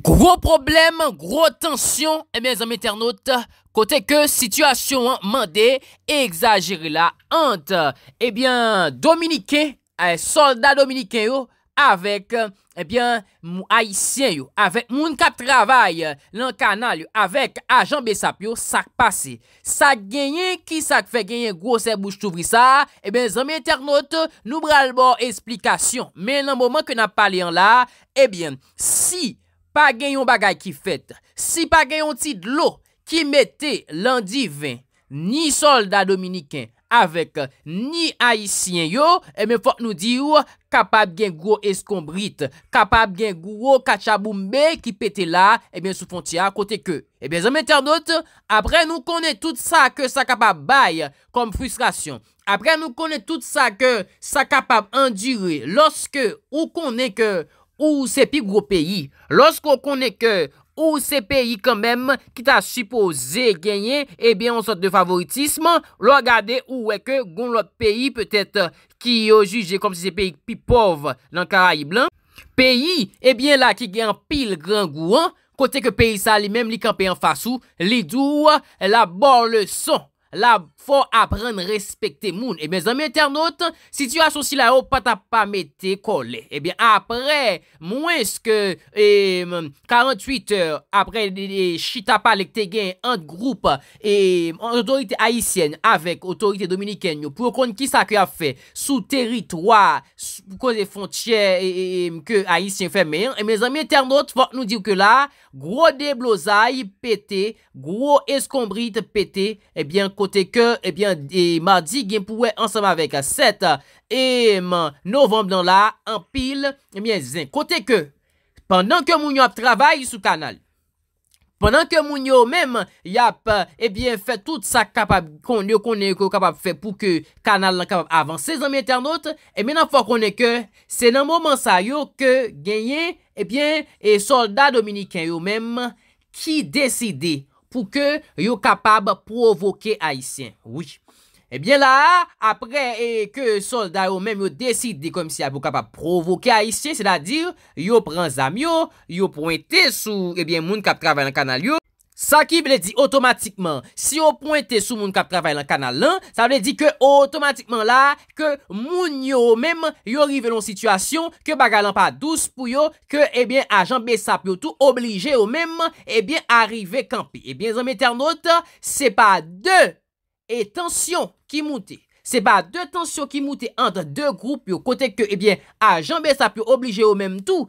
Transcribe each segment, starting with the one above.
Gros problem, gros tensyon, eh ben zanmè ternote, kote ke situasyon mande, exagere la ant, eh ben Dominike, eh, soldat Dominike yo, avek, eh ben, moun aisyen yo, avek moun ka travay, lankanal yo, avek ajan besap yo, sak pase, sak genye, ki sak fe genye, grosè bouche touvri sa, eh ben zanmè ternote, nou bralbo explikasyon, men nan mouman ke nan paliyan la, eh ben, si, pa gen yon bagay ki fet, si pa gen yon tit lo, ki mette lundi 20, ni soldat dominiken, avek ni haisyen yo, e eh men fok nou di ou, kapab gen gwo eskombrit, kapab gen gwo kachaboumbe, ki pete la, e eh men sou fonti an kote ke. E ben zan men ternote, apre nou konen tout sa, ke sa kapab baye, kom frustrasyon. Apre nou konen tout sa, ke sa kapab endire, loske ou konen ke, Ou se pi gwo peyi. Lorskou konen ke ou se peyi kanmem ki ta sipoze genyen, ebyen an sot de favoritisman, lwa gade ou weke goun lot peyi, petet ki yo juje kom se se peyi pi pov nan Karayi Blan, peyi ebyen la ki gen pil gran gwo an, kote ke peyi sa li menm li kampen an fasou, li dou la bor le son. la fo apren respecte moun. E eh ben zami internot, si tu asosila yo pata pa mette kole, e eh ben apre, mwens ke, e, 48 er, apre, e, shitapa lek te gen, ant groupe, e, otorite Haitien, avek otorite Dominiken, pou yo kon ki sa ke a fe, sou teritwa, sou ko de fontyer, e, e, e ke Haitien fe men, e, eh men zami internot, fo nou diw ke la, gro de blozay, pete, gro eskombrite, pete, e ben konpon, Kote ke, ebyen, eh e mardi gen pouwe ansama vek a set, eman, novemb nan la, an pil, ebyen, eh zin. Kote ke, pandan ke moun yo ap travay sou kanal, pandan ke moun yo menm, yap, ebyen, eh fe tout sa kapab kon yo konen yo kapab fe pou ke kanal lan kapab avanse zan mi internet, emenan fwa konen ke, se nan mouman sa yo ke genyen, ebyen, e soldat dominiken yo menm ki desidey. pou ke yo kapab provoke Aisyen. Oui. Ebyen eh la, apre eh, ke solda yo men yo deside kom si api yo kapab provoke Aisyen, seda dir, yo pran zam yo, yo pointe sou, ebyen, eh moun kap travè nan kanal yo. Sa ki bile di otomatikman, si yo pointe sou moun kap travay lan kanal lan, sa bile di ke otomatikman la, ke moun yo mèm, yo rive lon situasyon, ke baga lan pa douz pou yo, ke ebyen eh ajan besap yo tou oblige yo mèm, ebyen eh arive kampi. Ebyen eh zanmè ternote, se pa de etansyon ki mouti. Se pa de etansyon ki mouti anta de group yo, kote ke ebyen ajan besap yo oblige yo mèm tou,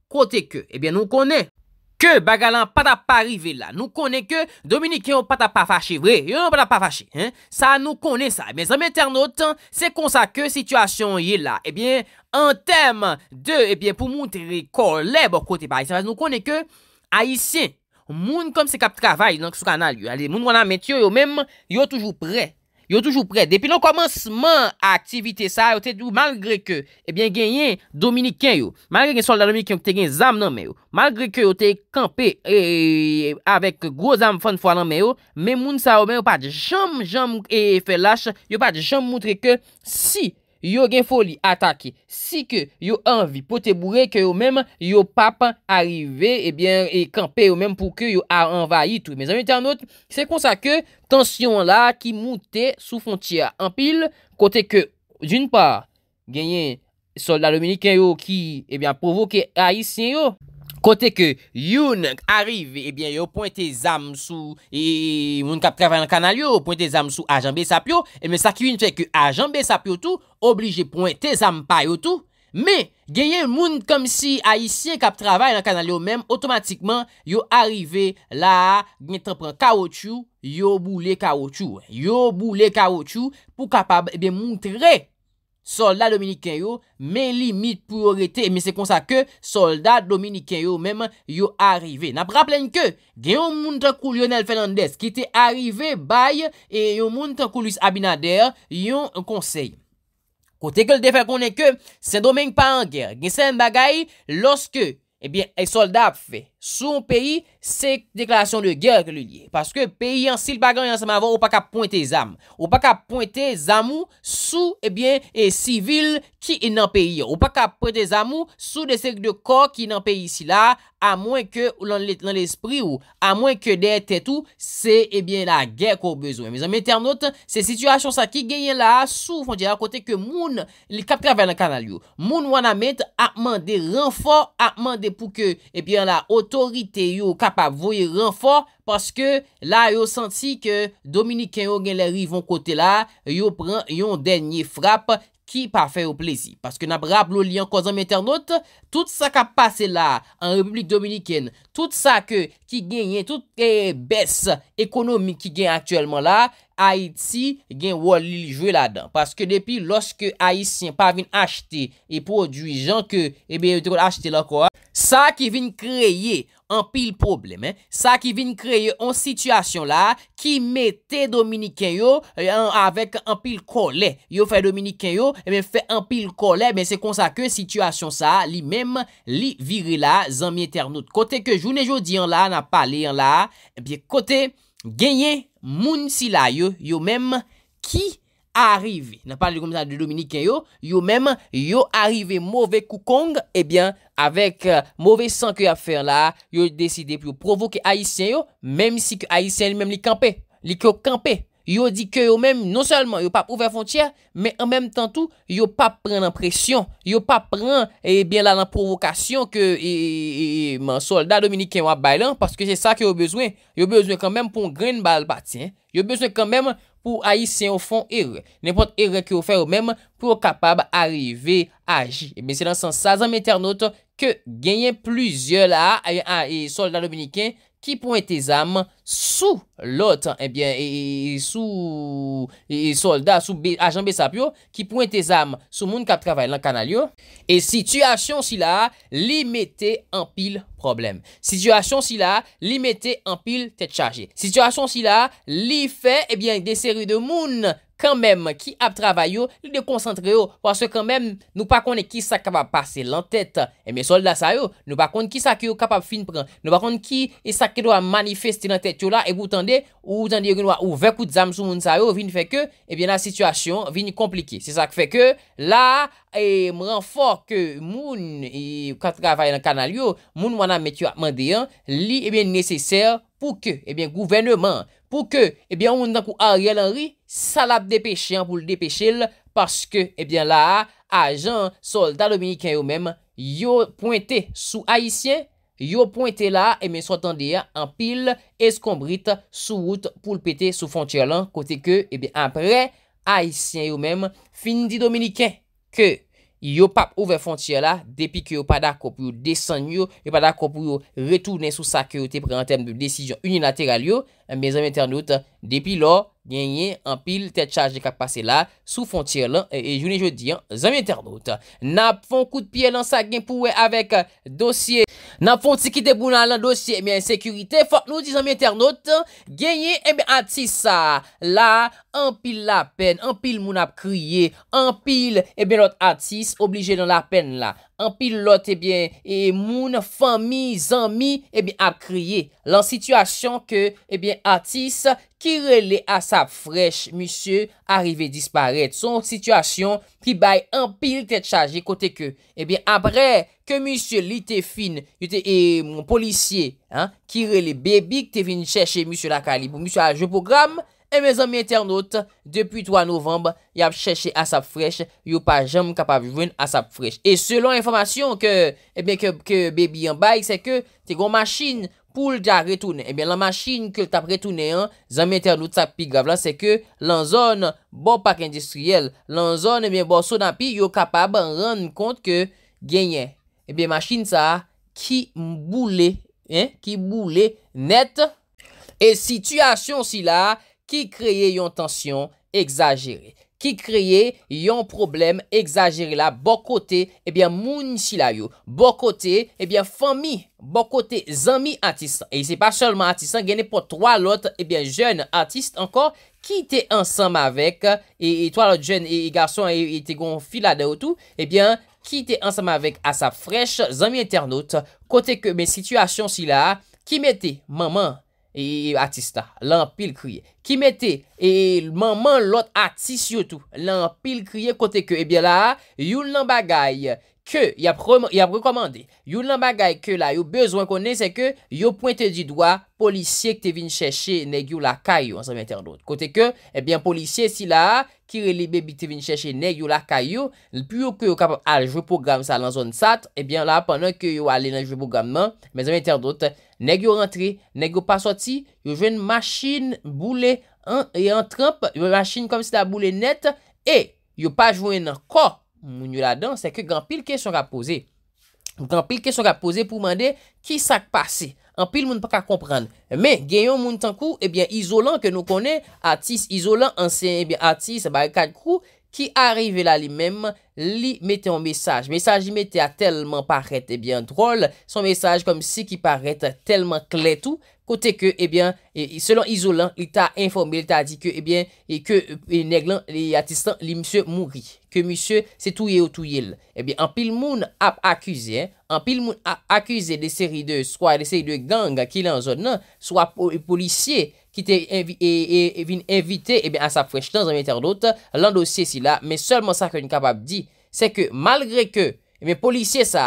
Kote ke, ebyen eh nou kone ke bagalan pata pa rive la. Nou kone ke Dominik yon pata pa fache vre. Yon pata pa fache. Sa nou kone sa. Ebyen, eh zanmè ternote, se konsa ke situasyon yi la. Ebyen, eh an tem de, ebyen, pou moun triko lebo kote pari. Sa fase nou kone ke, a yisye, moun kom se kap travay, yon sou kanal yon. Moun wana met yo yo mèm, yo toujou prey. Yo toujou pre, depi nou komanseman aktivite sa, yo te dou malgre ke, ebyen eh genyen Dominik ken yo, malgre genye soldat Dominik yon te genye zam nan men yo, malgre ke yo te kampe, eee, eh, avek gro zam fan fwa nan men yo, men moun sa yo men yo pa jom jom efe eh, lache, yo pa jom moutre ke, si! Yo gen foli, atake, si ke yo anvi pou te bourre ke yo menm yo papa arive, ebyen, eh e kampe yo menm pou ke yo a envayi tou. Me zanmite anot, se konsa ke, tensyon la ki moute sou fontia anpil, kote ke, joun par, genyen soldat dominiken yo ki, ebyen, eh provoke a isyen yo. Kote ke youn arrive, ebyen eh yo pointe zanm sou e moun kap travay nan kanalyo, pointe zanm sou ajanbe sapyo, ebyen sa ki youn fwe ke ajanbe sapyo tou, oblije pointe zanm payo tou, me genye moun kom si aisyen kap travay nan kanalyo men, otomatikman yo arrive la, metran pran kao chou, yo boule kao chou, yo boule kao chou pou kapab ebyen moun trey, Soldat dominiken yo men limit priorite, men se konsa ke soldat dominiken yo men yo arive. Nap rapplen ke gen yon moun trakou Lionel Fernandez ki te arive baye e yon moun trakou Luis Abinader yon konsey. Kote ke l defen konen ke se domen pa an ger, gen se en bagay loske e soldat ap fey. sou ou peyi, se deklarasyon de ger ke liye. Paske peyi yon sil bagan yon seman avon, ou pa ka pwente zam. Ou pa ka pwente zam ou, sou ebyen, e sivil ki inan peyi. Ou pa ka pwente zam ou, sou de sek de kor ki inan peyi si la, a mwen ke lan l'espri ou, a mwen ke det etou, se ebyen la ger ko bezwen. Me zanmete anot, se situasyon sa ki genyen la sou, fon djera kote ke moun li kapkavè nan kanalyo. Moun wana met akman de renfor, akman de pouke, ebyen la ot Otorite yo kap avoye ranfor Paske la yo santi ke Dominiken yo gen le rivon kote la Yo pren yon denye frap Ki pa fe yo plezi Paske na bra blo li an kozom internot Tout sa ka pase la An Republik Dominiken Tout sa ke ki gen yen Tout bes ekonomi ki gen aktuelman la Haiti gen wali jwe la dan Paske depi loske Haitien Pa vin achete E prodwi jan ke Ebe eh yon trol achete la kwa Sa ki vin kreye an pil problem, sa ki vin kreye an situasyon la ki mette Dominiken yo eh, avèk an pil kole. Yo fè Dominiken yo, men eh fè an pil kole, men se konsa ke situasyon sa li mem li viri la zanmye ternout. Kote ke joun e joudi an la, nan pa li an la, eh kote genye moun si la yo, yo mem ki... arrivé. N'a pas comme ça de Dominique yo, yo même yo arrivé mauvais koukong eh bien avec euh, mauvais sang que a faire là, yo décidé pour provoquer haïtien yo même si que haïtien lui-même li campé, li campé. Yo dit que yo même non seulement yo pas ouvert frontière, mais en même temps tout yo pas prendre pression, yo pas prendre eh bien la, la provocation que et, eh, eh, eh, soldat dominicain wa parce que c'est ça que yo besoin. Yo besoin quand même pour un grain Yo besoin quand même pour Haïtien, au fond erreur. N'importe erreur que vous fait même pour capable arriver à agir. Mais eh c'est dans ce sens ça, internaute que gagnent plusieurs là, eh, ah, et soldats dominicains ki pwente zam sou lot, ebyen, eh e, e sou e, e, soldat, sou ajan besapyo, ki pwente zam sou moun kap travay lan kanalyo, e sityasyon si la, li mette an pil problem. Sityasyon si la, li mette an pil tet chaje. Sityasyon si la, li fe, ebyen, eh deseri de moun, ebyen, kanmèm ki ap travay yo, li de koncentre yo, pwase kanmèm nou pa kone ki sa ka pa pase lan tèt, e mi solda sa yo, nou pa kone ki sa ki yo ka pa fin pren, nou pa kone ki sa ki do a manifesti lan tèt yo la, e pou tande ou tande genwa ou vek ou zam sou moun sa yo, vin fè ke, ebyen la situasyon vin komplike, se sa k fè ke, la, e mran fòr ke moun, e kak travay nan kanal yo, moun mwana metyo apman deyan, li ebyen eh nesesèr, pou ke, ebyen eh gouveneman, pou ke, ebyen eh mwanda kou Ariel Henry, salap depèche an pou l depèche l, paske, ebyen la, ajan eh soldat dominikèn yo mèm, yo pointe sou Haitien, yo pointe la, ebyen sou atan deya, an pil eskombrite sou wout, pou l pète sou fontyer lan, kote ke, ebyen apre, Haitien yo mèm, fin di dominikèn, ke, yo pap ouve fontyer la, depi ke yo padakop yo desen yo, yo padakop yo retounen sou sakyo te pre an tem de desijon unilateral yo, mèzèm internot depi lo, Genye, anpil, tet chaj de kak pase la, sou fonti elan, e, e jouni je di an, zami internaut, nap fon kout pi elan sa gen pou we avek uh, dosye, nap fon ti ki debou lan lan dosye, e mi an sekurite, fok nou di zami internaut, genye, e mi ati sa la, anpil, Anpil la pen, anpil moun ap kriye, anpil, ebyen eh lot Atis, oblije nan la pen la. Anpil lot, ebyen, eh e moun, fami, zami, ebyen, eh ap kriye. Lan sitwasyon ke, ebyen, Atis, kirele a sa frech, monsye, arive disparet. Son sitwasyon, ki bay, anpil, te chaje, kote ke. Ebyen, apre, ke monsye li te fin, yote, e, moun polisye, kirele bebi, ke te vin chèche monsye la kalibou, monsye la jepogramme, Emè zanmè internaut, depi 3 novemb, y ap chèche asap frech, y ou pa jèm kapab ven asap frech. Et selon informasyon ke, ebè eh ke bebi yon bay, se ke te gon machin pou l da retounen. Eh ebè la machin ke l tap retounen, zanmè internaut sa pi grav lan, se ke lan zon, bon pak industriel, lan zon, ebè eh bon son api, y ou kapab an rann kont ke genyen. Ebè machin sa, ki mboulè, ki mboulè net, e situasyon si la, ebè, Ki kreye yon tansyon exagere. Ki kreye yon problem exagere la. Bo kote moun si la yo. Bo kote fami. Bo kote zami atisan. E se pa solman atisan. Gene pou 3 lote jen atis. Ankor ki te ansam avek. E 3 lote jen e garson ete gon fila de ou tou. E bien ki te ansam avek a sa frech zami internaut. Kote ke men situasyon si la. Ki mette maman. E, e, atis la, lan pil kriye Ki mette, e manman lot atis yo tou Lan pil kriye kote ke Ebyen la, yon nan bagay Ke, yap rekomande Yon nan bagay ke la, yon bezwen konen Se ke, yon pointe di doa Polisye ki te vin cheshe neg yon la kayo Kote ke, ebyen polisye si la Ki relebe bi te vin cheshe neg yon la kayo Puyo ki yo kapal aljwe program sa lan zon sat Ebyen la, pwennan ki yo alen aljwe programman Me zanme interdot Nèk yo rentre, nèk yo pa soti, yo jwen machin boule, yon e tramp, yon machin kom si la boule net, e, yo pa jwen nan ko, moun yo la dan, se ke gampil kesyon rapose. Gampil kesyon rapose pou mande, ki sak pase? Anpil moun pa ka kompran. Me, genyon moun tankou, ebyen, izolan ke nou konen, atis, izolan, ansen, ebyen, atis, ba e kat kou, Ki arive la li menm, li mette yon mesaj. Mesaj li mette a telman parete eh drol, son mesaj kom si ki parete telman kletou. Kote ke, eh e, e, selon izolan, eh e, li ta informe, li ta di ke neglan li atistan li msye mouri. Ke msye se touye ou touye. En pil moun ap akuse, en pil moun ap akuse de seri de ganga ki lan zon nan, swa policye, ki te evin evite, e, e, e, e bè an sa fwèch tan, zan mèter dote, lan dosye si la, mè seulement sa ki an yon kapab di, se ke malgre ke, eh mè policye sa,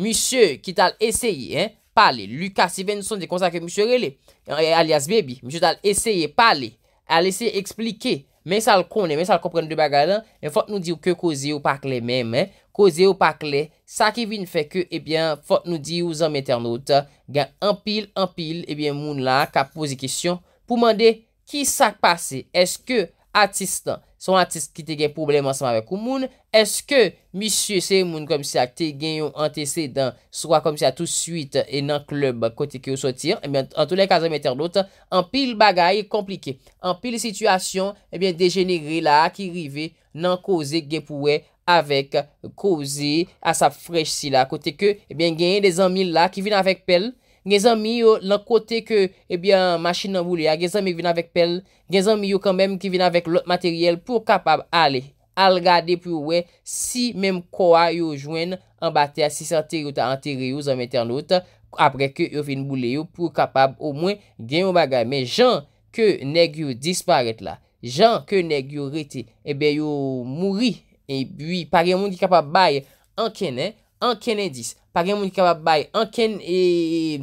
misye ki tal eseye, pale, Lucas Evanson de konsa ke misye rele, alias baby, misye tal eseye pale, al eseye eksplike, mè sal konen, mè sal kompren de baga lan, mè fote nou di ou ke koze ou pakle mèm, koze ou pakle, sa ki vin fè ke, e bè fote nou di ou zan mèter dote, gen an pil, an pil, e bè moun la, ka pose kisyon, Pou mande ki sak pase, eske atistan, son atist ki te gen problem anseman vek ou moun, eske misye se moun kom si ak te gen yon antecedan, souwa kom si a tout suite enan klub kote ke ou sotir, eh en tout le kazan meter not, an pil bagay komplike, an pil situasyon degenere eh la ki rive nan koze gen pouwe avèk koze asap frech si la, kote ke eh genyen de zan mil la ki vin avèk pel, Gen zan mi yo lan kote ke ebyan eh machin nan boule ya, gen zan mi vin avèk pel, gen zan mi yo kan mèm ki vin avèk lot materyèl pou kapab ale al gade pou we si mèm kwa yo jwen an batè a 600 teri ou ta an teri ou zan metè an not apre ke yo fin boule yo pou kapab ou mwen gen yon bagay. Men jan ke neg yo disparet la, jan ke neg yo rete ebyan eh yo mouri e eh, byi pari yon moun di kapab bay an kenen. anken endis, pagen mouni kabab bay, anken e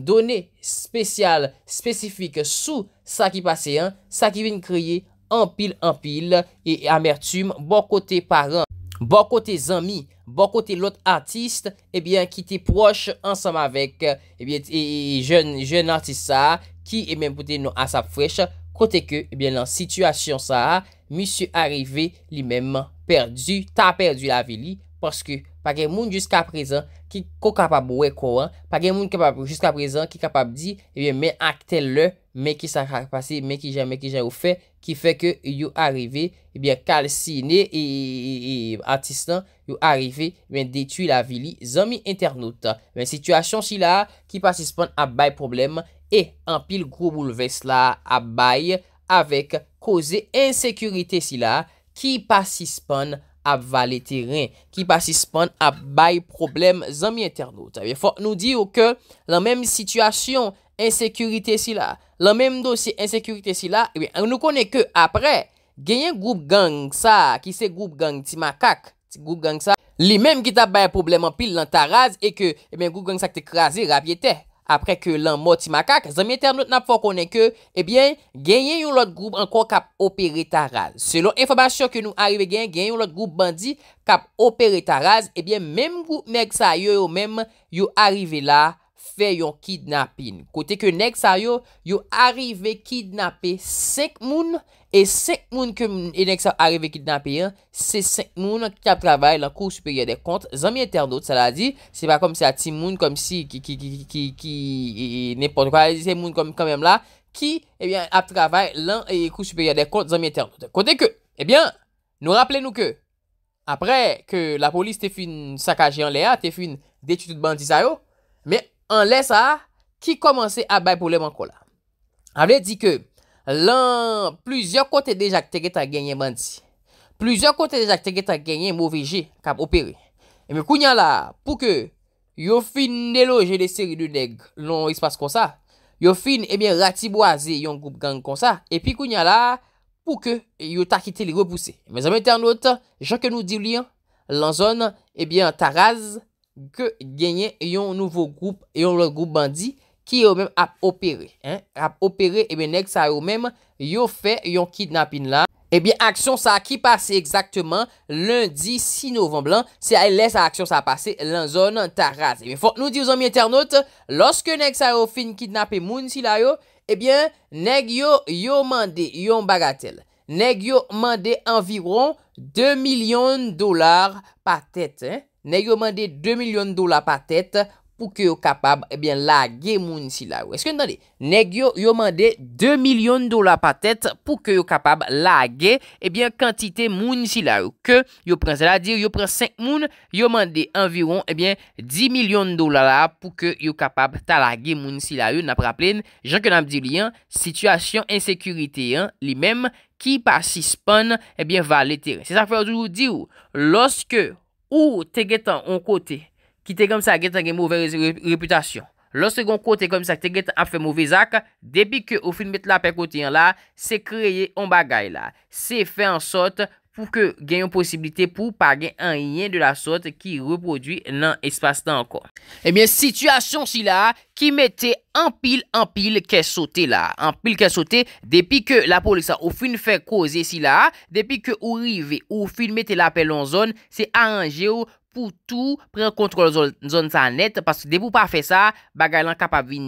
donè spesyal, spesifik sou sa ki paseyan, sa ki ven kriye, anpil, anpil, e amertume, bon kote paran, bon kote zami, bon kote lot artist, ebyen ki te proche, ansam avek, ebyen, e, e, e jen artist sa, ki e men pote nou asap fwesh, kote ke, ebyen lan situasyon sa, misyo areve, li men perdu, ta perdu la vili, paske, Page moun jiska prezant ki ko kapab we kou an. Page moun jiska prezant ki kapab di. Ebyen men akte le men ki sa kakpase men ki jen men ki jen ou fe. Ki fe ke yu arrive ebyen eh kalsine e artisan yu arrive eh men detu la vili zami internoutan. Men sitwasyon si la ki pasispon abay problem. E an pil gro bouleves la abay avek koze ensekurite si la ki pasispon. avale teren, ki pa sispon ap bay problem zami interno. Fok nou di yo ke lan menm situasyon, ensekurite si la, lan menm dosye ensekurite si la, an nou kone ke apre genyen goup gang sa ki se goup gang ti makak, li menm ki ta bay problem apil lan ta raze, e ke goup gang sa ki te krasi, rapye teh. apre ke lan moti makak, zanmye ternot nap fokone ke, ebyen, genyen yon lot groub ankon kap operetaraz. Selon infobasyon ke nou arrive gen, genyen yon lot groub bandi kap operetaraz, ebyen, menm groub meg sa yo yo menm yo arrive la operetaraz. yon kidnapin. Kote ke nek sa yo yo arrive kidnapin sek moun e sek moun ke nek eh eh sa yo arrive kidnapin se sek moun an ki a travay lan kou superior de kont zanmye ter dote sa la di. Se pa kom se a ti moun kom si ki ki ki ki ki ne pon kwa. Se moun kom komem la ki e bien a travay lan e kou superior de kont zanmye ter. Kote ke e bien nou rappele nou ke apre ke la polis te fin sakajian le a, te fin detitout bandi sa yo, me An lè sa, ki komanse a bay pou lèman ko la. An lè di ke, lan, plüzyon kote dejak te genye ta genye manti. Plüzyon kote dejak te genye ta genye mou vije kap opere. Eme, kounyan la, pou ke, yo fin neloje de seri de neg, lon ispase kon sa, yo fin, ebyen, ratibo aze yon goup gang kon sa, epi kounyan la, pou ke, yo takite li repouse. Me zanmète an notan, janke nou di li an, lan zon, ebyen, ta raze, ke genyen yon nouvo group, yon lor group bandi ki yo men ap opere. Ap opere, ebe eh neg sa yo men yo fe yon kidnapin la. Ebe eh aksyon sa ki pase eksakteman lundi 6 novemb lan se a lese a aksyon sa pase lan zonan ta raze. Ebe eh fote nou di yo zonmi internaut, loske neg sa yo fin kidnapin moun si la yo, ebe neg yo yo mande yon bagatel. Neg yo mande environ 2 milyon dolar pa tete. Ebe. Neg yo mande 2 milyon dola pa tete pou ke yo kapab ebyen eh lage moun si la ou. Eske ntande, neg yo yo mande 2 milyon dola pa tete pou ke yo kapab lage ebyen eh kantite moun si la ou. Ke yo pren zela dir, yo pren 5 moun, yo mande environ ebyen eh 10 milyon dola la pou ke yo kapab ta lage moun si la ou. Napraplen, jan ke nam di li an, sityasyon ensekurite an, li mem, ki pa si span ebyen va le tere. Se sa fèl toujou di ou, loske... Ou te get an an kote... Ki te genm sa get an genm ouve reputasyon... Lors te genm kote genm sa te get an fe mouvezak... Depi ke ou fin met la pe kote yan la... Se kreye an bagay la... Se fe ansot... pou ke genyon posibilite pou pa gen an yen de la sot ki repodu nan espastan ankon. Ebyen, sityasyon si la, ki mette an pil an pil ke sote la. An pil ke sote, depi ke la polisa ou fin fè koze si la, depi ke ou rive ou fin mette la pelon zon, se aranje ou, Ou tou pren kontrol zon zan net Paske debou pa fe sa Bagalan kapap vin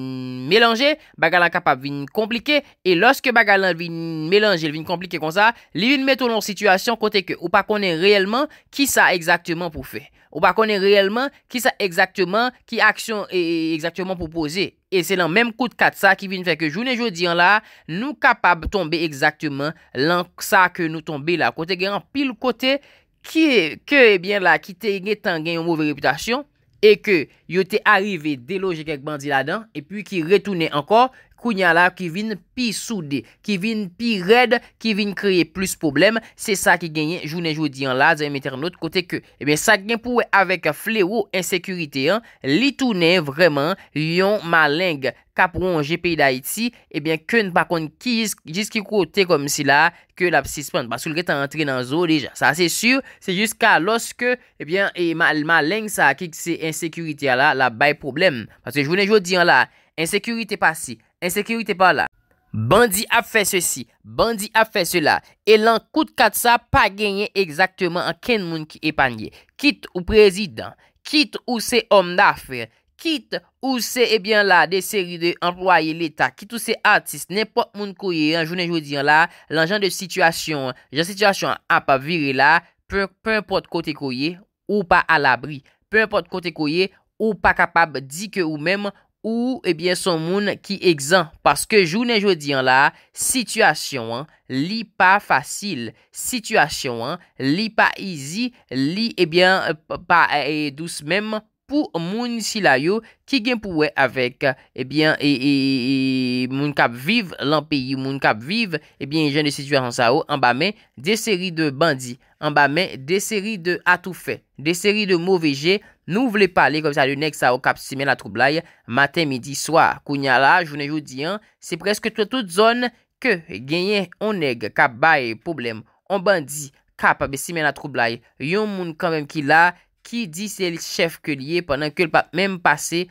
melange Bagalan kapap vin komplike E loske bagalan vin melange Vin komplike kon sa Li vin meto nan sitwasyon kote ke Ou pa konen reyelman Ki sa exaktman pou fe Ou pa konen reyelman Ki sa exaktman Ki aksyon e exaktman pou pose E se lan menm kout kat sa Ki vin fe ke jounen joudian la Nou kapap tombe exaktman Lan sa ke nou tombe la Kote gen an pil kote E, eh ki te enge tan gen yon mouve reputasyon... E ke yote arrive deloje kek bandi la dan... E pi ki retoune ankor... kounyan la ki vin pi soude, ki vin pi red, ki vin kreye plus problem, se sa ki genye jounen joudian la, zem eternot kote ke, e ben sa gen pouwe avek flewo, ensekurite an, li tounen vreman, yon maleng, kap ron jepi da iti, e ben koun bakon ki jiski kote kom si la, ke la sispan, baskou lge tan entre nan zo deja, sa se sur, se jiska loske, e ben maleng sa, ki kise ensekurite a la, la bay problem, baskou jounen joudian la, ensekurite pasi, Ensekirite pa eh la, bandi a fe se si, bandi a fe se la, e lan kout kat sa pa genye ekzakteman an ken moun ki epanye. Kit ou prezident, kit ou se om da fe, kit ou se ebyen la de seri de employe l'Etat, kit ou se artist, nepot moun koye an jounen joudiyan la, lan jan de situasyon, jan situasyon an pa vire la, pe impot kote koye ou pa al abri, pe impot kote koye ou pa kapab di ke ou menm, Ou, ebyen, eh son moun ki egzan. Paske, jounen joudiyan la, sityasyon, li pa fasil. Sityasyon, li pa izi, li, ebyen, eh pa e eh, douz mem. Pou moun si la yo, ki gen pouwe avek, ebyen, e moun kap vive lan peyi. Moun kap vive, ebyen, jen de sityasyon sa o. An ba men, de seri de bandi. An ba men, de seri de atoufe. De seri de mouveje. Nou vle pale kom sa de nek sa o kap simen la troublai, maten, midi, swa, kounya la, jounen, joudiyan, se preske tout zon ke genyen on neg kap baye poublem. On ban di, kap be simen la troublai, yon moun kambem ki la, ki di se l chef ke liye, pwennan ke l pap menm pase,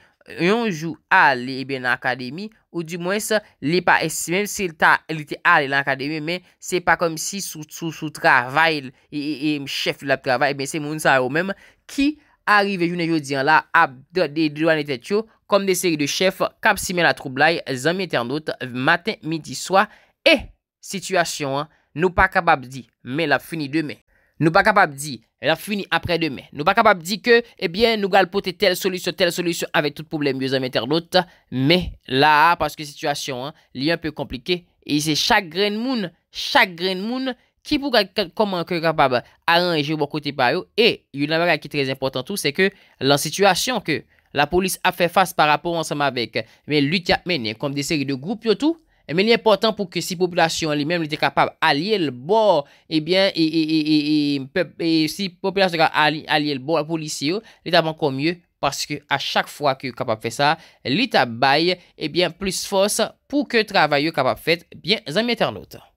yon jou ale e eh ben akademi, ou di mwen se li pa esimel se l te ale l akademi, men se pa kom si sou travayl e m chef la travayl, men se moun sa yo menm ki, arrive jounen aujourd'hui là la ap de, de douane yo de chefs. de chef la troublai matin, midi, soir. Et situation. Hein, nous pas capable dit. Mais la fini Nous pas capable dit. Elle la fini après demain. Nous pas capable dit que. ebyen eh nous gal pote telle solution, telle solution. Avec tout problème yo là, internautes. Mais la Parce que hein, un peu an et c'est chaque grain chak gren moun moon de moun Ki pou ka komon ke kapab aran e jivou kote pa yo E yon anbega ki trez importantou se ke Lan situasyon ke la polis a fe fas par rapon ansama vek Men luti ap menen kom de seri de group yo tou e Men li important pou ke si populasyon li menen li te kapab Aliye l bo e bien E, e, e si populasyon li menen aliye l bo a polis yo Li taban kon mye Paske a chak fwa ke kapab fe sa Li tabay e bien plus fos Pou ke travay yo kapab fet Bien zanmi eternote